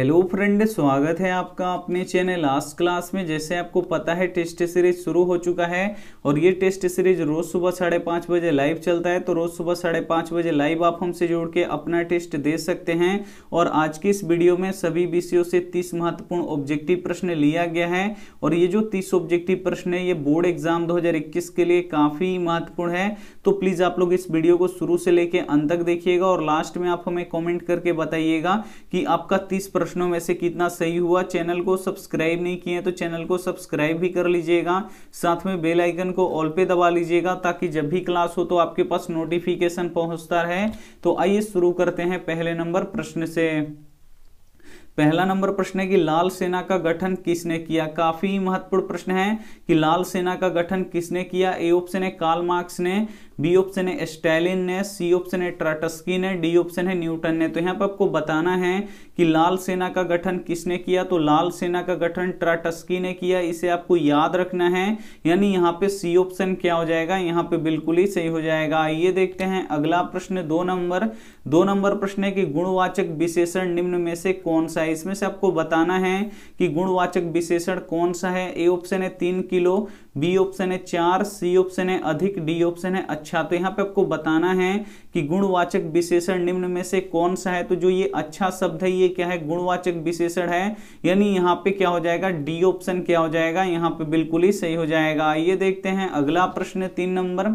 hello friend स्वागत है आपका अपने चैनल लास्ट क्लास में जैसे आपको पता है टेस्ट सीरीज शुरू हो चुका है और ये टेस्ट सीरीज रोज सुबह साढ़े पाँच बजे लाइव चलता है तो रोज सुबह साढ़े पाँच बजे लाइव आप हमसे जोड़ के अपना टेस्ट दे सकते हैं और आज की इस वीडियो में सभी विषयों से तीस महत्वपूर्ण ऑब्जेक्टिव प्रश्न लिया गया है और ये जो तीस ऑब्जेक्टिव प्रश्न है ये बोर्ड एग्जाम दो के लिए काफ़ी महत्वपूर्ण है तो प्लीज़ आप लोग इस वीडियो को शुरू से लेके अंत तक देखिएगा और लास्ट में आप हमें कमेंट करके बताइएगा कि आपका तीस प्रश्नों में से कितना सही हुआ चैनल को सब्सक्राइब नहीं किए तो चैनल को सब्सक्राइब भी कर लीजिएगा साथ में बेलाइकन को ऑल पे दबा लीजिएगा ताकि जब भी क्लास हो तो आपके पास नोटिफिकेशन पहुंचता रहे तो आइए शुरू करते हैं पहले नंबर प्रश्न से पहला नंबर प्रश्न है कि लाल सेना का गठन किसने किया काफी महत्वपूर्ण प्रश्न है कि लाल सेना का गठन किसने किया ए ऑप्शन है काल मार्क्स ने बी ऑप्शन है स्टैलिन ने सी ऑप्शन है ट्राटस्की ने डी ऑप्शन है न्यूटन ने तो यहाँ पर आपको बताना है कि लाल सेना का गठन किसने किया तो लाल सेना का गठन ट्राटस्की ने किया इसे आपको याद रखना है यानी यहाँ पे सी ऑप्शन क्या हो जाएगा यहाँ पे बिल्कुल ही सही हो जाएगा आइए देखते हैं अगला प्रश्न दो नंबर दो नंबर प्रश्न है कि गुणवाचक विशेषण निम्न में से कौन सा है इसमें से आपको बताना है कि गुणवाचक विशेषण कौन सा है ए ऑप्शन है तीन किलो बी ऑप्शन है चार सी ऑप्शन है अधिक डी ऑप्शन है अच्छा अच्छा तो यहाँ पे आपको बताना है कि गुणवाचक विशेषण निम्न में से कौन सा है तो जो ये अच्छा शब्द है ये क्या है गुणवाचक विशेषण है यानी यहाँ पे क्या हो जाएगा डी ऑप्शन क्या हो जाएगा यहाँ पे बिल्कुल ही सही हो जाएगा आइए देखते हैं अगला प्रश्न तीन नंबर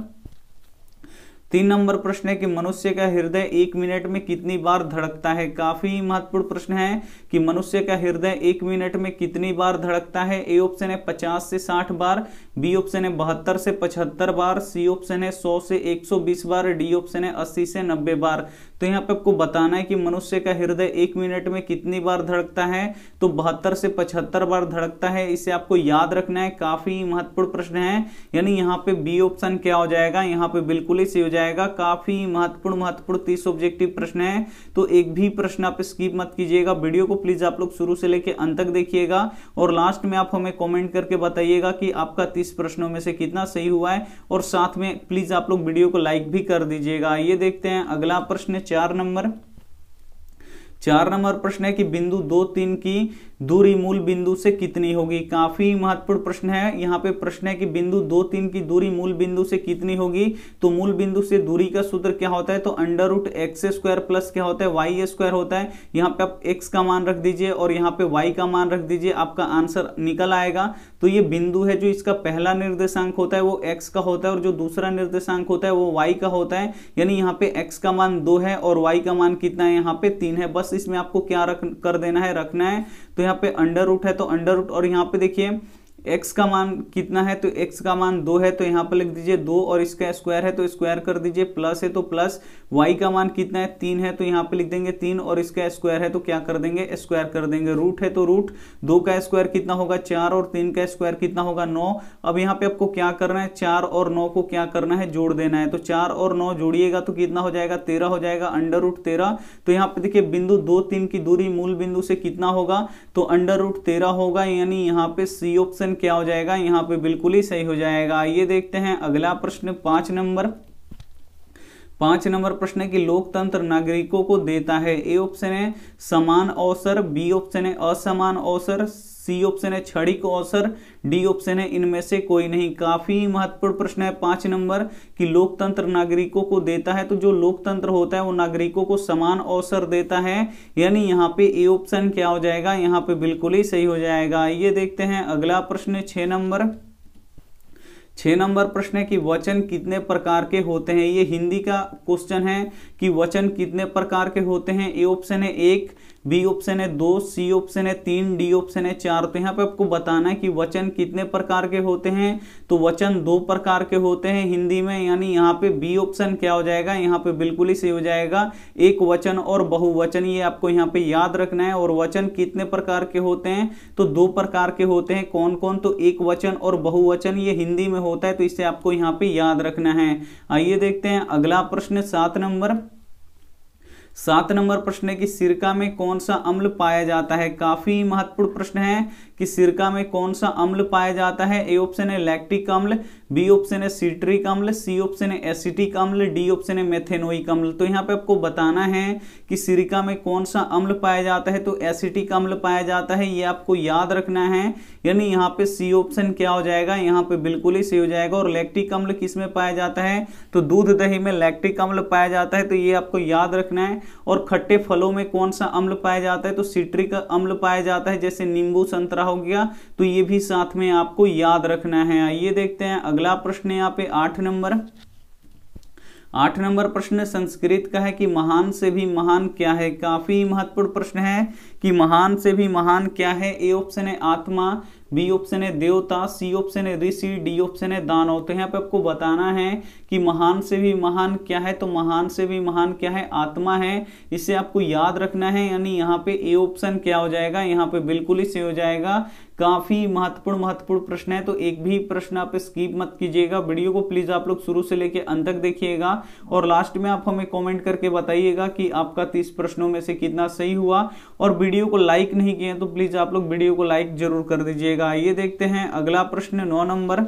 तीन नंबर प्रश्न है कि मनुष्य का हृदय एक मिनट में कितनी बार धड़कता है काफी महत्वपूर्ण प्रश्न है कि मनुष्य का हृदय एक मिनट में कितनी बार धड़कता है ए ऑप्शन है पचास से साठ बार बी ऑप्शन है बहत्तर से पचहत्तर बार सी ऑप्शन है सौ से एक सौ बीस बार डी ऑप्शन है अस्सी से नब्बे बार तो यहाँ पे आपको बताना है कि मनुष्य का हृदय एक मिनट में कितनी बार धड़कता है तो बहत्तर से पचहत्तर बार धड़कता है इसे आपको याद रखना है काफी महत्वपूर्ण प्रश्न है यानी यहाँ पे बी ऑप्शन क्या हो जाएगा यहाँ पे बिल्कुल ही सही हो जाएगा काफी महत्वपूर्ण महत्वपूर्ण तीस ऑब्जेक्टिव प्रश्न है तो एक भी प्रश्न आप स्कीप मत कीजिएगा वीडियो को प्लीज आप लोग शुरू से लेकर अंत तक देखिएगा और लास्ट में आप हमें कॉमेंट करके बताइएगा कि आपका तीस प्रश्नों में से कितना सही हुआ है और साथ में प्लीज आप लोग वीडियो को लाइक भी कर दीजिएगा ये देखते हैं अगला प्रश्न चार नंबर चार नंबर प्रश्न है कि बिंदु दो तीन की दूरी मूल बिंदु से कितनी होगी काफी महत्वपूर्ण प्रश्न है यहाँ पे प्रश्न है कि बिंदु दो तीन की दूरी मूल बिंदु से कितनी होगी तो मूल बिंदु से दूरी का सूत्र क्या होता है तो under root X square plus क्या होता है वाई स्क्वायर होता है यहाँ पे आप एक्स का मान रख दीजिए और यहाँ पे वाई का मान रख दीजिए आपका आंसर निकल आएगा तो ये बिंदु है जो इसका पहला निर्देशांक होता है वो एक्स का होता है और जो दूसरा निर्देशांक होता है वो वाई का होता है यानी यहाँ पे एक्स का मान दो है और वाई का मान कितना है यहाँ पे तीन है बस इसमें आपको क्या रख कर देना है रखना है तो यहाँ पे अंडर रूट है तो अंडर रूट और यहाँ पे देखिए एक्स का मान कितना है तो एक्स का मान दो है तो यहाँ पर लिख दीजिए दो और इसका स्क्वायर है तो स्क्वायर कर दीजिए प्लस है तो प्लस वाई का मान कितना है तीन है तो यहाँ पे लिख देंगे तीन और इसका स्क्वायर है तो क्या कर देंगे स्क्वायर कर देंगे रूट है तो रूट दो का स्क्वायर कितना होगा चार और तीन का स्क्वायर कितना होगा नौ अब यहाँ पे आपको क्या करना है चार और नौ को क्या करना है जोड़ देना है तो चार और नौ जोड़िएगा तो कितना हो जाएगा तेरह हो जाएगा अंडर रूट तेरह तो यहाँ पे देखिए बिंदु दो तीन की दूरी मूल बिंदु से कितना होगा तो अंडर रूट तेरह होगा यानी यहाँ पे सी ऑप्शन क्या हो जाएगा यहाँ पे बिल्कुल ही सही हो जाएगा आइए देखते हैं अगला प्रश्न पांच नंबर पांच नंबर प्रश्न है कि लोकतंत्र नागरिकों को देता है ए ऑप्शन है समान अवसर बी ऑप्शन है असमान अवसर सी ऑप्शन है छड़ी को अवसर डी ऑप्शन है इनमें से कोई नहीं काफी महत्वपूर्ण प्रश्न है पांच नंबर कि लोकतंत्र नागरिकों को देता है तो जो लोकतंत्र होता है वो नागरिकों को समान अवसर देता है यानी यहाँ पे ए ऑप्शन क्या हो जाएगा यहाँ पे बिल्कुल ही सही हो जाएगा ये देखते हैं अगला प्रश्न छह नंबर छह नंबर प्रश्न है कि वचन कितने प्रकार के होते हैं ये हिंदी का क्वेश्चन है कि वचन कितने प्रकार के होते हैं ए ऑप्शन है एक बी ऑप्शन है दो सी ऑप्शन है तीन डी ऑप्शन है चार तो यहाँ पे आपको बताना है कि वचन कितने प्रकार के होते हैं तो वचन दो प्रकार के होते हैं हिंदी में यानी यहाँ पे बी ऑप्शन क्या हो जाएगा यहाँ पे बिल्कुल ही सही हो जाएगा एक वचन और बहुवचन ये आपको यहाँ पे याद रखना है और वचन कितने प्रकार के होते हैं तो दो प्रकार के होते हैं कौन कौन तो एक वचन और बहुवचन ये हिंदी में होता है तो इसे आपको यहाँ पे याद रखना है आइए देखते हैं अगला प्रश्न सात नंबर सात नंबर प्रश्न है कि सिरका में कौन सा अम्ल पाया जाता है काफी महत्वपूर्ण प्रश्न है कि सिरका में कौन सा अम्ल पाया जाता है ए ऑप्शन है लैक्टिक अम्ल बी ऑप्शन है सिट्रिक अम्ल सी ऑप्शन है एसिटिक अम्ल डी ऑप्शन है मेथेनोइक अम्ल तो यहाँ पे आपको बताना है कि सिरका में कौन सा अम्ल पाया जाता है तो एसिटिक अम्ल पाया जाता है ये आपको याद रखना है यानी यहाँ पे सी ऑप्शन क्या हो जाएगा यहाँ पे बिल्कुल ही सही हो जाएगा और लैक्टिक अम्ल किस में पाया जाता है तो दूध दही में लैक्टिक अम्ल पाया जाता है तो ये आपको याद रखना है और खट्टे फलों में कौन सा अम्ल पाया जाता है तो सिट्रिक अम्ल पाया जाता है जैसे नींबू संतरा हो गया तो ये भी साथ में आपको याद रखना है आइए देखते हैं अगला प्रश्न यहाँ पे आठ नंबर आठ नंबर प्रश्न संस्कृत का है कि महान से भी महान क्या है काफी महत्वपूर्ण प्रश्न है कि महान से भी महान क्या है ए ऑप्शन है आत्मा बी ऑप्शन है देवता सी ऑप्शन है ऋषि डी ऑप्शन है दानव तो यहाँ पे आपको बताना है कि महान से भी महान क्या है तो महान से भी महान क्या है आत्मा है इसे आपको याद रखना है यानी यहाँ पे ए ऑप्शन क्या हो जाएगा यहाँ पे बिल्कुल ही सही हो जाएगा काफी महत्वपूर्ण महत्वपूर्ण प्रश्न है तो एक भी प्रश्न आप स्कीप मत कीजिएगा वीडियो को प्लीज आप लोग शुरू से लेकर अंत तक देखिएगा और लास्ट में आप हमें कमेंट करके बताइएगा कि आपका तीस प्रश्नों में से कितना सही हुआ और वीडियो को लाइक नहीं किया तो प्लीज आप लोग वीडियो को लाइक जरूर कर दीजिएगा ये देखते हैं अगला प्रश्न नौ नंबर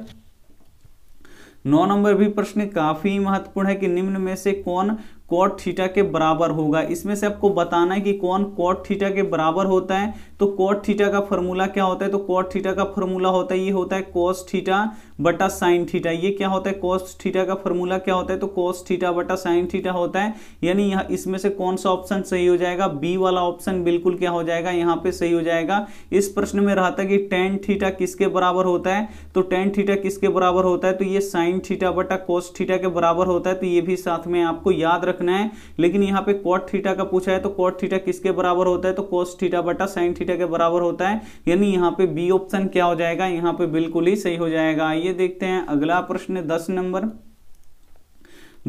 नौ नंबर भी प्रश्न काफी महत्वपूर्ण है कि निम्न में से कौन कॉट थीटा के बराबर होगा इसमें से आपको बताना है कि कौन कॉट थीटा के बराबर होता है तो कॉट थीटा का फॉर्मूला क्या होता है तो कॉट थीटा का फॉर्मूला होता है ये होता है कोस थीटा बटा साइन थीटा ये क्या होता है कोस थीटा का फॉर्मूला क्या होता है तो कोस थीटा बटा साइन थीटा होता है यानी यहाँ इसमें से कौन सा ऑप्शन सही हो जाएगा बी वाला ऑप्शन बिल्कुल क्या हो जाएगा यहाँ पे सही हो जाएगा इस प्रश्न में रहा था कि टेन थीटा किसके बराबर होता है तो टेन थीटा किसके बराबर होता है तो ये साइन थीटा बटा कोस थीटा के बराबर होता है तो ये भी साथ में आपको याद रखना है लेकिन यहाँ पे कॉट थीटा का पूछा है तो कॉट थीटा किसके बराबर होता है तो कोस थीटा बटा साइन थीटा थीटा के बराबर होता है यानी यहाँ पे बी ऑप्शन क्या हो जाएगा यहाँ पे बिल्कुल ही सही हो जाएगा आइए देखते हैं अगला प्रश्न दस नंबर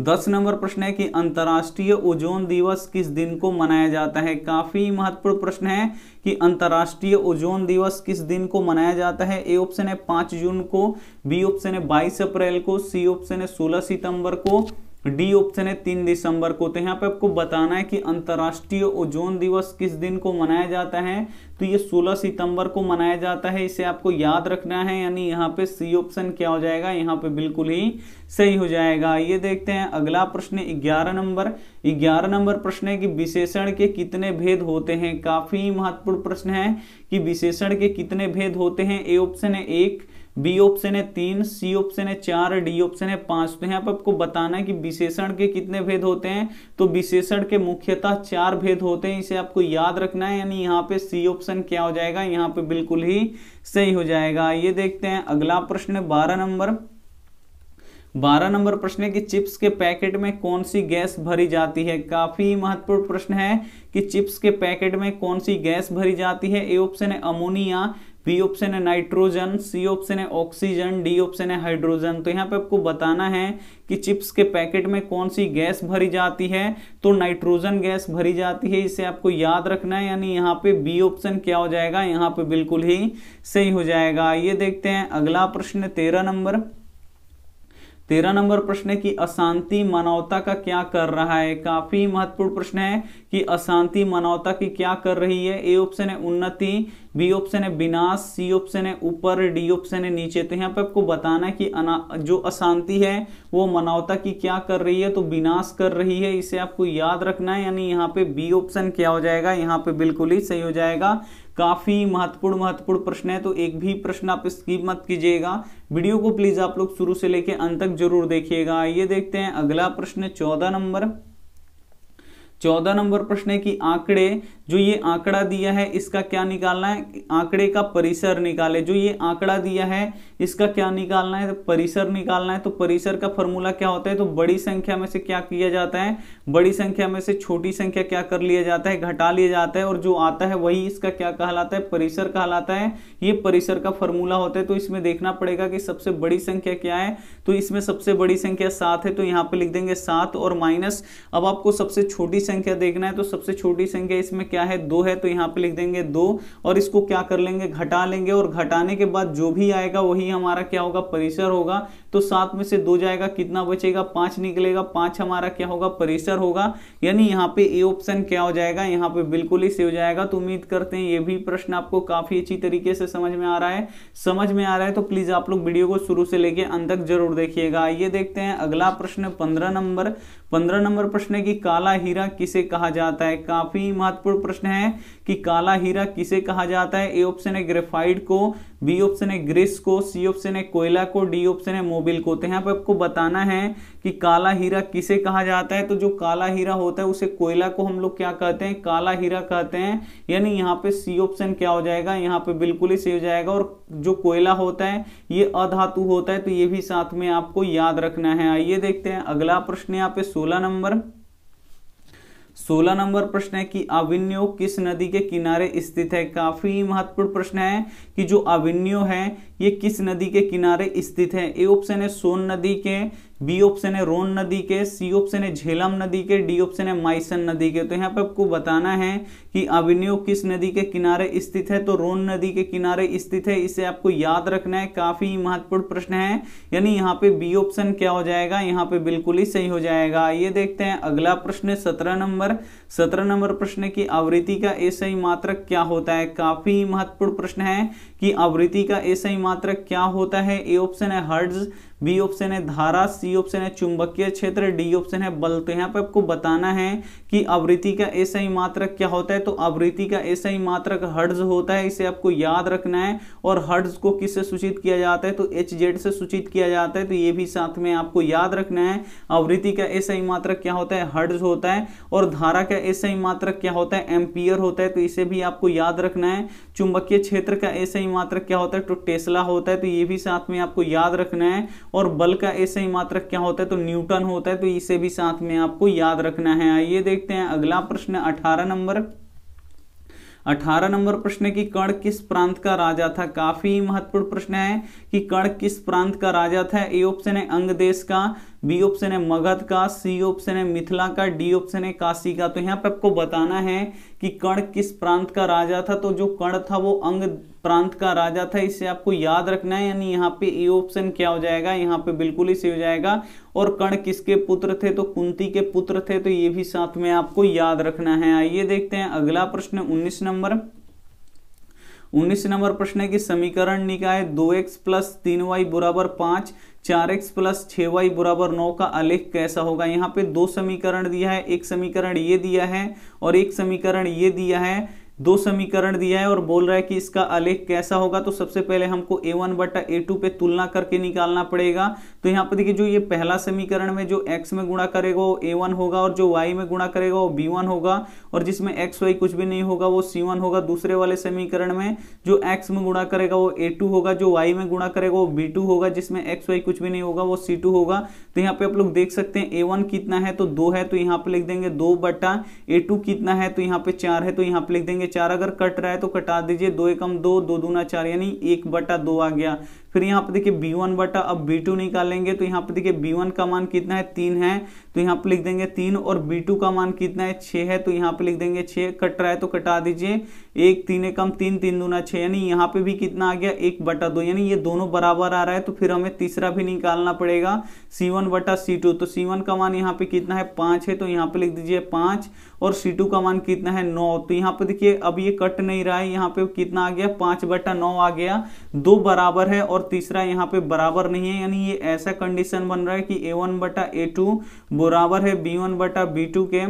दस नंबर प्रश्न है कि अंतर्राष्ट्रीय ओजोन दिवस किस दिन को मनाया जाता है काफी महत्वपूर्ण प्रश्न है कि अंतर्राष्ट्रीय ओजोन दिवस किस दिन को मनाया जाता है ए ऑप्शन है पांच जून को बी ऑप्शन है बाईस अप्रैल को सी ऑप्शन है सोलह सितंबर को डी ऑप्शन है तीन दिसंबर को तो यहाँ पे आपको बताना है कि अंतर्राष्ट्रीय ओजोन दिवस किस दिन को मनाया जाता है तो ये 16 सितंबर को मनाया जाता है इसे आपको याद रखना है यानी यहाँ पे सी ऑप्शन क्या हो जाएगा यहाँ पे बिल्कुल ही सही हो जाएगा ये देखते हैं अगला प्रश्न ग्यारह नंबर ग्यारह नंबर प्रश्न है कि विशेषण के कितने भेद होते हैं काफी महत्वपूर्ण प्रश्न है कि विशेषण के कितने भेद होते हैं ए ऑप्शन है एक बी ऑप्शन है तीन सी ऑप्शन है चार डी ऑप्शन है पांच तो यहाँ पर आपको बताना है कि विशेषण के कितने भेद होते हैं तो विशेषण के मुख्यतः चार भेद होते हैं इसे आपको याद रखना है यानी यहाँ पे सी ऑप्शन क्या हो जाएगा यहाँ पे बिल्कुल ही सही हो जाएगा ये देखते हैं अगला प्रश्न बारह नंबर बारह नंबर प्रश्न है कि चिप्स के पैकेट में कौन सी गैस भरी जाती है काफी महत्वपूर्ण प्रश्न है कि चिप्स के पैकेट में कौन सी गैस भरी जाती है ए ऑप्शन है अमोनिया पी ऑप्शन है नाइट्रोजन सी ऑप्शन है ऑक्सीजन डी ऑप्शन है हाइड्रोजन तो यहाँ पे आपको बताना है कि चिप्स के पैकेट में कौन सी गैस भरी जाती है तो नाइट्रोजन गैस भरी जाती है इसे आपको याद रखना है यानी यहाँ पे बी ऑप्शन क्या हो जाएगा यहाँ पे बिल्कुल ही सही हो जाएगा ये देखते हैं अगला प्रश्न तेरह नंबर तेरह नंबर प्रश्न है कि अशांति मानवता का क्या कर रहा है काफी महत्वपूर्ण प्रश्न है कि अशांति मानवता की क्या कर रही है ए ऑप्शन है उन्नति बी ऑप्शन है विनाश सी ऑप्शन है ऊपर डी ऑप्शन है नीचे तो यहाँ पे आपको बताना है कि जो अशांति है वो मानवता की क्या कर रही है तो विनाश कर रही है इसे आपको याद रखना है यानी यहाँ पे बी ऑप्शन क्या हो जाएगा यहाँ पे बिल्कुल ही सही हो जाएगा काफ़ी महत्वपूर्ण महत्वपूर्ण प्रश्न है तो एक भी प्रश्न आप स्कीप मत कीजिएगा वीडियो को प्लीज़ आप लोग शुरू से लेकर अंत तक जरूर देखिएगा ये देखते हैं अगला प्रश्न चौदह नंबर चौदह नंबर प्रश्न है कि आंकड़े जो ये आंकड़ा दिया है इसका क्या निकालना है आंकड़े का परिसर निकाले जो ये आंकड़ा दिया है इसका क्या निकालना है तो परिसर निकालना है तो परिसर का फॉर्मूला क्या होता है तो बड़ी संख्या में से क्या किया जाता है बड़ी संख्या में से छोटी संख्या क्या कर लिया जाता है घटा लिया जाता है और जो आता है वही इसका क्या कहलाता है परिसर कहलाता है ये परिसर का फॉर्मूला होता है तो इसमें देखना पड़ेगा कि सबसे बड़ी संख्या क्या है तो इसमें सबसे बड़ी संख्या सात है तो यहाँ पे लिख देंगे सात और माइनस अब आपको सबसे छोटी संख्या देखना है तो सबसे छोटी संख्या इसमें क्या है दो है तो यहाँ पे लिख देंगे दो और इसको क्या कर लेंगे घटा लेंगे और घटाने के बाद जो भी आएगा वही हमारा क्या होगा परिसर होगा तो सात में से दो जाएगा कितना बचेगा पांच निकलेगा पांच हमारा क्या होगा परिसर होगा यानी यहाँ पे ए ऑप्शन क्या हो जाएगा यहाँ पे बिल्कुल ही से हो जाएगा तो उम्मीद करते हैं ये भी प्रश्न आपको काफी अच्छी तरीके से समझ में आ रहा है समझ में आ रहा है तो प्लीज आप लोग वीडियो को शुरू से लेके अंत तक जरूर देखिएगा ये देखते हैं अगला प्रश्न पंद्रह नंबर पंद्रह नंबर प्रश्न है कि काला हीरा किसे कहा जाता है काफी महत्वपूर्ण प्रश्न है कि काला हीरा किसे कहा जाता है ए ऑप्शन है ग्रेफाइड को बी ऑप्शन है ग्रिस को सी ऑप्शन है कोयला को डी ऑप्शन है मोबिल को तो यहाँ पे आपको बताना है कि काला हीरा किसे कहा जाता है तो जो काला हीरा होता है उसे कोयला को हम लोग क्या कहते हैं काला हीरा कहते हैं यानी यहाँ पे सी ऑप्शन क्या हो जाएगा यहाँ पे बिल्कुल ही सही हो जाएगा और जो कोयला होता है ये अधातु होता है तो ये भी साथ में आपको याद रखना है आइए देखते हैं अगला प्रश्न यहाँ पे सोलह नंबर सोलह नंबर प्रश्न है कि अविन्यो किस नदी के किनारे स्थित है काफी महत्वपूर्ण प्रश्न है कि जो अविन्यो है ये किस नदी के किनारे स्थित है ए ऑप्शन है सोन नदी के बी ऑप्शन है रोन नदी के सी ऑप्शन है झेलम नदी के डी ऑप्शन है माइसन नदी के तो यहाँ पे आपको बताना है कि अभिनव किस नदी के किनारे स्थित है तो रोन नदी के किनारे स्थित है इसे आपको याद रखना है काफी महत्वपूर्ण प्रश्न है यानी यहाँ पे बी ऑप्शन क्या हो जाएगा यहाँ पे बिल्कुल ही सही हो जाएगा ये देखते हैं अगला प्रश्न सत्रह नंबर सत्रह नंबर प्रश्न की आवृत्ति का ही मात्रक क्या होता है काफी महत्वपूर्ण प्रश्न है कि आवृत्ति का ही मात्रक क्या होता है ए ऑप्शन है हर्ड्स बी ऑप्शन है धारा सी ऑप्शन है चुंबकीय क्षेत्र डी ऑप्शन है बल तो यहाँ पे आपको बताना है कि आवृत्ति का ऐसा ही मात्रक क्या होता है तो आवृत्ति का ऐसा ही मात्रक हर्ड्स होता है इसे आपको याद रखना है और हर्ड्स को किससे सूचित किया जाता है तो एच जेड से सूचित किया जाता है तो ये भी साथ में आपको याद रखना है आवृत्ति का ऐसा ही मात्रक क्या होता है हर्ड्स होता है और धारा का ऐसा ही मात्रक क्या होता है एम्पियर होता है तो इसे भी आपको याद रखना है चुंबकीय क्षेत्र का ऐसा ही मात्रक क्या होता है तो टेस्ला होता है तो ये भी साथ में आपको याद रखना है और बल का ऐसे ही मात्रक क्या होता है तो न्यूटन होता है तो इसे भी साथ में आपको याद रखना है आइए देखते हैं अगला प्रश्न अठारह नंबर अठारह नंबर प्रश्न की कर्ण किस प्रांत का राजा था काफी महत्वपूर्ण प्रश्न है कि कर्ण किस प्रांत का राजा था ए ऑप्शन है अंग देश का बी ऑप्शन है मगध का सी ऑप्शन है मिथिला का डी ऑप्शन है काशी का तो यहाँ पे आपको बताना है कि कर्ण किस प्रांत का राजा था तो जो कर्ण था वो अंग प्रांत का राजा था इसे आपको याद रखना है यानी यहाँ पे ए ऑप्शन क्या हो जाएगा यहाँ पे बिल्कुल ही सही हो जाएगा और कर्ण किसके पुत्र थे तो कुंती के पुत्र थे तो ये भी साथ में आपको याद रखना है आइए देखते हैं अगला प्रश्न उन्नीस नंबर उन्नीस नंबर प्रश्न है कि समीकरण निकाय दो एक्स प्लस तीन वाई बराबर पांच चार एक्स प्लस छ वाई बराबर नौ का आलेख कैसा होगा यहाँ पे दो समीकरण दिया है एक समीकरण ये दिया है और एक समीकरण ये दिया है दो समीकरण दिया है और बोल रहा है कि इसका आलेख कैसा होगा तो सबसे पहले हमको ए वन बटा ए टू पे तुलना करके निकालना पड़ेगा तो यहाँ पर देखिए जो ये पहला समीकरण में जो x में गुणा करेगा वो ए वन होगा और जो y में गुणा करेगा वो बी वन होगा और जिसमें एक्स वाई कुछ भी नहीं होगा वो सी वन होगा दूसरे वाले समीकरण में जो x में गुणा करेगा वो ए टू होगा जो y में गुणा करेगा वो बी टू होगा जिसमें एक्स वाई कुछ भी नहीं होगा वो सी टू होगा तो यहाँ पे आप लोग देख सकते हैं ए वन कितना है तो दो है तो यहाँ पे लिख देंगे दो बटा ए टू कितना है तो यहाँ पे चार है तो यहाँ पे लिख देंगे चार अगर कट रहा है तो कटा दीजिए दो एकम दो दो दूना चार यानी एक बटा दो आ गया फिर यहाँ पे देखिए बी वन बटा अब बी टू निकालेंगे तो यहाँ पे देखिए बी वन का मान कितना है तीन है तो यहाँ पे लिख देंगे तीन और बी टू का मान कितना है छः है तो यहाँ पे लिख देंगे छः कट रहा है तो कटा दीजिए एक तीन एकम तीन तीन दूना छः यानी यहाँ पे भी कितना आ गया एक बटा दो यानी ये दोनों बराबर आ रहा है तो फिर हमें तीसरा भी निकालना पड़ेगा C1 वन बटा सी तो C1 का मान यहाँ पे कितना है पाँच है तो यहाँ पे लिख दीजिए पाँच और C2 का मान कितना है नौ तो यहाँ पे देखिए अब ये कट नहीं रहा है यहाँ पे कितना आ गया पाँच बटा नौ आ गया दो बराबर है और तीसरा यहाँ पे बराबर नहीं है यानी ये ऐसा कंडीशन बन रहा है कि ए वन बराबर है बी वन बटा बी के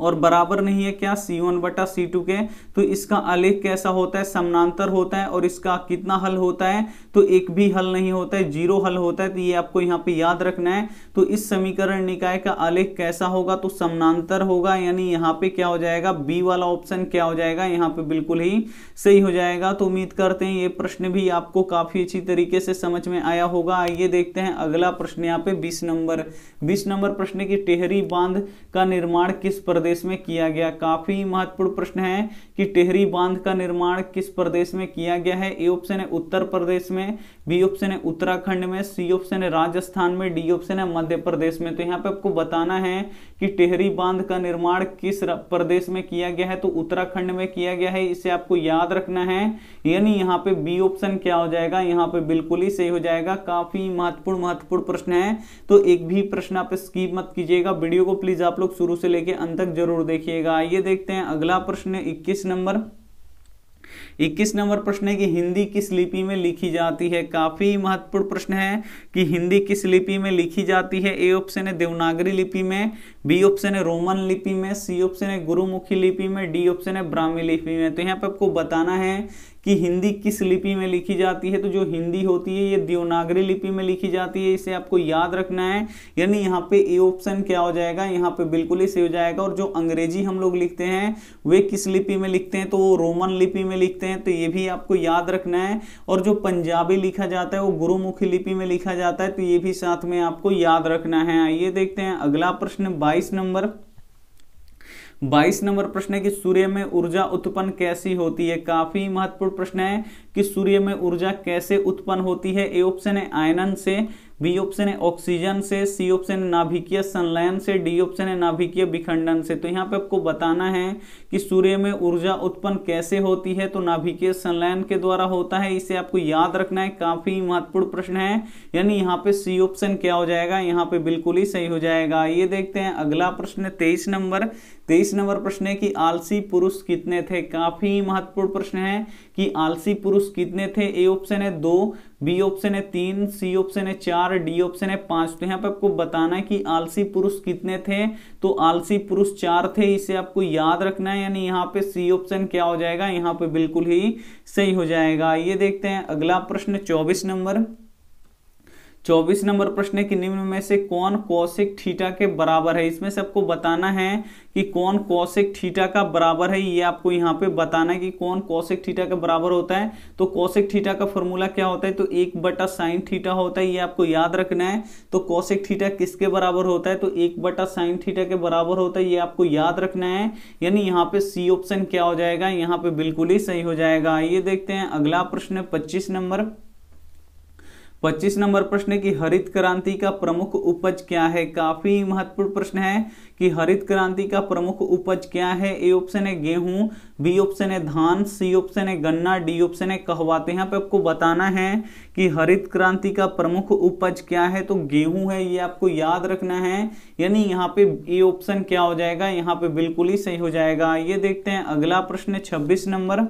और बराबर नहीं है क्या सी वन बटा सी टू के तो इसका आलेख कैसा होता है समानांतर होता है और इसका कितना हल होता है तो एक भी हल नहीं होता है जीरो हल होता है तो ये आपको यहाँ पे याद रखना है तो इस समीकरण निकाय का आलेख कैसा होगा तो समानांतर होगा यानी यहाँ पे क्या हो जाएगा बी वाला ऑप्शन क्या हो जाएगा यहाँ पे बिल्कुल ही सही हो जाएगा तो उम्मीद करते हैं ये प्रश्न भी आपको काफी अच्छी तरीके से समझ में आया होगा आइए देखते हैं अगला प्रश्न यहाँ पे बीस नंबर बीस नंबर प्रश्न की टेहरी बांध का निर्माण किस पर प्रदेश में किया गया काफी महत्वपूर्ण प्रश्न है कि टेहरी बांध का निर्माण किस प्रदेश में किया गया है ए ऑप्शन है उत्तर प्रदेश में बी ऑप्शन है उत्तराखंड में सी ऑप्शन है राजस्थान में डी ऑप्शन है मध्य प्रदेश में तो यहाँ पे आपको बताना है कि टेहरी बांध का निर्माण किस प्रदेश में किया गया है तो उत्तराखंड में किया गया है इसे आपको याद रखना है यानी यहाँ पे बी ऑप्शन क्या हो जाएगा यहाँ पे बिल्कुल ही सही हो जाएगा काफी महत्वपूर्ण महत्वपूर्ण प्रश्न है तो एक भी प्रश्न आप स्कीप मत कीजिएगा वीडियो को प्लीज आप लोग शुरू से लेके अंत तक जरूर देखिएगा आइए देखते हैं अगला प्रश्न इक्कीस नंबर इक्कीस नंबर प्रश्न है कि हिंदी किस लिपि में लिखी जाती है काफी महत्वपूर्ण प्रश्न है कि हिंदी किस लिपि में लिखी जाती है ए ऑप्शन है देवनागरी लिपि में बी ऑप्शन है रोमन लिपि में सी ऑप्शन है गुरुमुखी लिपि में डी ऑप्शन है ब्राह्मी लिपि में तो यहाँ पे आपको बताना है कि हिंदी किस लिपि में लिखी जाती है तो जो हिंदी होती है ये देवनागरी लिपि में लिखी जाती है इसे आपको याद रखना है यानी यहाँ पे ए ऑप्शन क्या हो जाएगा यहाँ पे बिल्कुल ही सही हो जाएगा और जो अंग्रेजी हम लोग लिखते हैं वे किस लिपि में लिखते हैं तो वो रोमन लिपि में लिखते हैं तो ये भी आपको याद रखना है और जो पंजाबी लिखा जाता है वो गुरुमुखी लिपि में लिखा जाता है तो ये भी साथ में आपको याद रखना है आइए देखते हैं अगला प्रश्न बाईस नंबर बाईस नंबर प्रश्न है कि सूर्य में ऊर्जा उत्पन्न कैसी होती है काफी महत्वपूर्ण प्रश्न है कि सूर्य में ऊर्जा कैसे उत्पन्न होती है ए ऑप्शन है आयनन से बी ऑप्शन है ऑक्सीजन से सी ऑप्शन है नाभिकीय संलयन से डी ऑप्शन है नाभिकीय विखंडन से तो यहाँ पे आपको बताना है कि सूर्य में ऊर्जा उत्पन्न कैसे होती है तो नाभिकीय संलयन के द्वारा होता है इसे आपको याद रखना है काफी महत्वपूर्ण प्रश्न है यानी यहाँ पे सी ऑप्शन क्या हो जाएगा यहाँ पे बिल्कुल ही सही हो जाएगा ये देखते हैं अगला प्रश्न है तेईस नंबर तेईस नंबर प्रश्न है कि आलसी पुरुष कितने थे काफी महत्वपूर्ण प्रश्न है कि आलसी पुरुष कितने थे ए ऑप्शन है दो बी ऑप्शन है तीन सी ऑप्शन है चार डी ऑप्शन है पांच तो यहाँ पे आपको बताना है कि आलसी पुरुष कितने थे तो आलसी पुरुष चार थे इसे आपको याद रखना है यानी यहाँ पे सी ऑप्शन क्या हो जाएगा यहाँ पे बिल्कुल ही सही हो जाएगा ये देखते हैं अगला प्रश्न चौबीस नंबर चौबीस नंबर प्रश्न है कि निम्न में से कौन कौशिक थीटा के बराबर है इसमें से आपको बताना है कि कौन कौशिक थीटा का बराबर है ये आपको यहाँ पे बताना है कि कौन कौशिक थीटा का बराबर होता है तो कौशिक थीटा का फॉर्मूला क्या होता है तो एक बटा साइन थीटा होता है ये आपको याद रखना है तो कौशिक थीटा किसके बराबर होता है तो एक बटा साइन थीटा के बराबर होता है ये आपको याद रखना है यानी यहाँ पे सी ऑप्शन क्या हो जाएगा यहाँ पे बिल्कुल ही सही हो जाएगा ये देखते हैं अगला प्रश्न है पच्चीस नंबर 25 नंबर प्रश्न है कि हरित क्रांति का प्रमुख उपज क्या है काफी महत्वपूर्ण प्रश्न है कि हरित क्रांति का प्रमुख उपज क्या है ए ऑप्शन है गेहूं बी ऑप्शन है धान सी ऑप्शन है गन्ना डी ऑप्शन है कहवाते हैं यहाँ पे आपको बताना है कि हरित क्रांति का प्रमुख उपज क्या है तो गेहूं है ये आपको याद रखना है यानी यहाँ पे ए ऑप्शन क्या हो जाएगा यहाँ पे बिल्कुल ही सही हो जाएगा ये देखते हैं अगला प्रश्न छब्बीस नंबर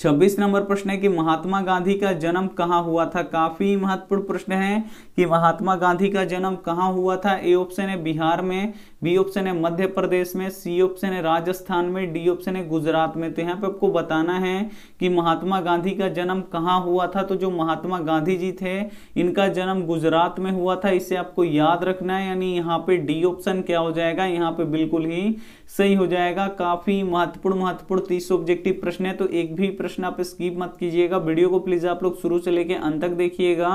छब्बीस नंबर प्रश्न है कि महात्मा गांधी का जन्म कहाँ हुआ था काफी महत्वपूर्ण प्रश्न है कि महात्मा गांधी का जन्म कहाँ हुआ था ए ऑप्शन है बिहार में बी ऑप्शन है मध्य प्रदेश में सी ऑप्शन है राजस्थान में डी ऑप्शन है गुजरात में तो यहाँ पे आपको बताना है कि महात्मा गांधी का जन्म कहाँ हुआ था तो जो महात्मा गांधी जी थे इनका जन्म गुजरात में हुआ था इसे आपको याद रखना है यानी यहाँ पे डी ऑप्शन क्या हो जाएगा यहाँ पे बिल्कुल ही सही हो जाएगा काफी महत्वपूर्ण महत्वपूर्ण तीस ऑब्जेक्टिव प्रश्न है तो एक भी प्रश्न प्रश्न आप स्कीप मत कीजिएगा वीडियो को प्लीज आप लोग शुरू से लेके अंत तक देखिएगा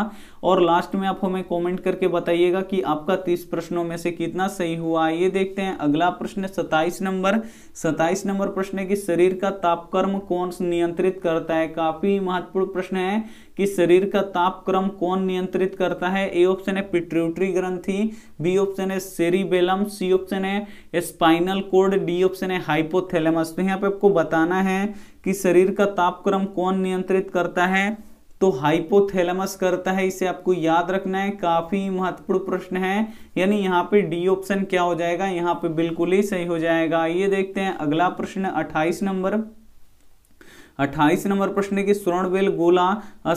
और लास्ट में आप हमें कमेंट करके बताइएगा कि आपका तीस प्रश्नों में से कितना सही हुआ ये देखते हैं अगला प्रश्न सताइस नंबर सताइस नंबर प्रश्न है कि शरीर का तापक्रम कौन नियंत्रित करता है काफी महत्वपूर्ण प्रश्न है कि शरीर का तापक्रम कौन नियंत्रित करता है ए ऑप्शन है पिट्यूटरी ग्रंथि बी ऑप्शन है सेरिबेलम सी ऑप्शन है स्पाइनल कोड डी ऑप्शन है हाइपोथेलमस तो यहाँ पे आपको बताना है कि शरीर का तापक्रम कौन नियंत्रित करता है तो हाइपोथेलमस करता है इसे आपको याद रखना है काफी महत्वपूर्ण प्रश्न है यानी यहाँ पे डी ऑप्शन क्या हो जाएगा यहाँ पे बिल्कुल ही सही हो जाएगा ये देखते हैं अगला प्रश्न 28 नंबर अट्ठाईस नंबर प्रश्न है कि बेल गोला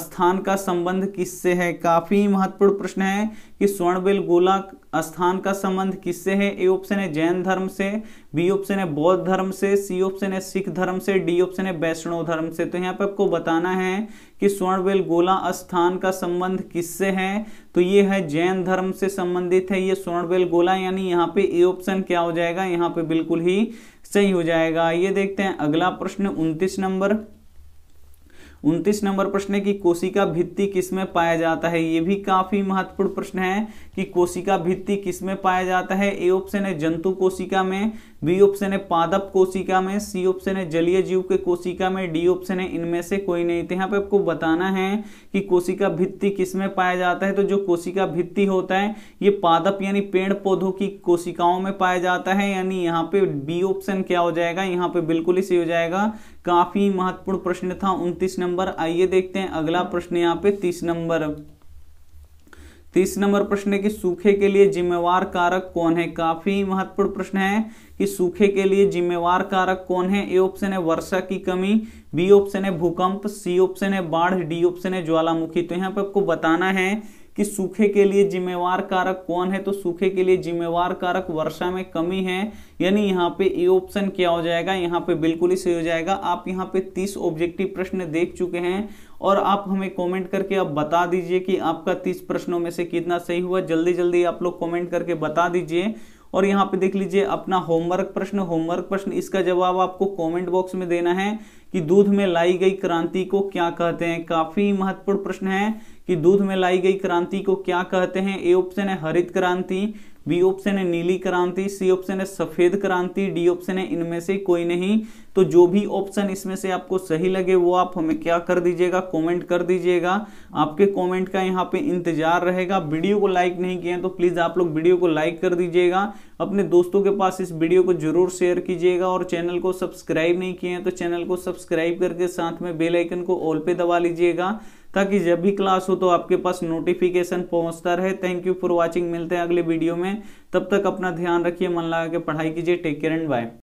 स्थान का संबंध किससे है काफी महत्वपूर्ण प्रश्न है कि बेल गोला स्थान का संबंध किससे है ए ऑप्शन है जैन धर्म से बी ऑप्शन है बौद्ध धर्म से सी ऑप्शन है सिख धर्म से डी ऑप्शन है वैष्णव धर्म से तो यहाँ पे आपको बताना है कि बेल गोला स्थान का संबंध किससे है तो ये है जैन धर्म से संबंधित है ये बेल गोला यानी यहाँ पे ए ऑप्शन क्या हो जाएगा यहाँ पे बिल्कुल ही सही हो जाएगा ये देखते हैं अगला प्रश्न उनतीस नंबर उनतीस नंबर प्रश्न है कि कोशिका भित्ति किसमें पाया जाता है ये भी काफी महत्वपूर्ण प्रश्न है कि कोशिका भित्ति किसमें पाया जाता है ए ऑप्शन है जंतु कोशिका में बी ऑप्शन है पादप कोशिका में सी ऑप्शन है जलीय जीव के कोशिका में डी ऑप्शन है इनमें से कोई नहीं तो यहाँ पे आपको बताना है कि कोशिका भित्ति किसमें पाया जाता है तो जो कोशिका भित्ति होता है ये पादप यानी पेड़ पौधों की कोशिकाओं में पाया जाता है यानी यहाँ पे बी ऑप्शन क्या हो जाएगा यहाँ पे बिल्कुल ही सही हो जाएगा काफी महत्वपूर्ण प्रश्न था उनतीस नंबर आइए देखते हैं अगला प्रश्न यहाँ पे तीस नंबर तीस नंबर प्रश्न है कि सूखे के लिए जिम्मेवार कारक कौन है काफी महत्वपूर्ण प्रश्न है कि सूखे के लिए जिम्मेवार कारक कौन है ए ऑप्शन है वर्षा की कमी बी ऑप्शन है भूकंप सी ऑप्शन है बाढ़ डी ऑप्शन है ज्वालामुखी तो यहाँ पे आपको बताना है कि सूखे के लिए जिम्मेवार कारक कौन है तो सूखे के लिए जिम्मेवार कारक वर्षा में कमी है यानी यहाँ पे ए ऑप्शन क्या हो जाएगा यहाँ पे बिल्कुल ही सही हो जाएगा आप यहाँ पे तीस ऑब्जेक्टिव प्रश्न देख चुके हैं और आप हमें कमेंट करके आप बता दीजिए कि आपका तीस प्रश्नों में से कितना सही हुआ जल्दी जल्दी आप लोग कॉमेंट करके बता दीजिए और यहाँ पे देख लीजिए अपना होमवर्क प्रश्न होमवर्क प्रश्न इसका जवाब आपको कमेंट बॉक्स में देना है कि दूध में लाई गई क्रांति को क्या कहते हैं काफी महत्वपूर्ण प्रश्न है कि दूध में लाई गई क्रांति को क्या कहते हैं ए ऑप्शन है हरित क्रांति बी ऑप्शन है नीली क्रांति सी ऑप्शन है सफेद क्रांति डी ऑप्शन है इनमें से कोई नहीं तो जो भी ऑप्शन इसमें से आपको सही लगे वो आप हमें क्या कर दीजिएगा कमेंट कर दीजिएगा आपके कमेंट का यहाँ पे इंतजार रहेगा वीडियो को लाइक नहीं किया तो प्लीज आप लोग वीडियो को लाइक कर दीजिएगा अपने दोस्तों के पास इस वीडियो को जरूर शेयर कीजिएगा और चैनल को सब्सक्राइब नहीं किए हैं तो चैनल को सब्सक्राइब करके साथ में बेलाइकन को ऑल पे दबा लीजिएगा ताकि जब भी क्लास हो तो आपके पास नोटिफिकेशन पहुंचता रहे थैंक यू फॉर वॉचिंग मिलते हैं अगले वीडियो में तब तक अपना ध्यान रखिए मन लगा के पढ़ाई कीजिए टेक केयर एंड बाय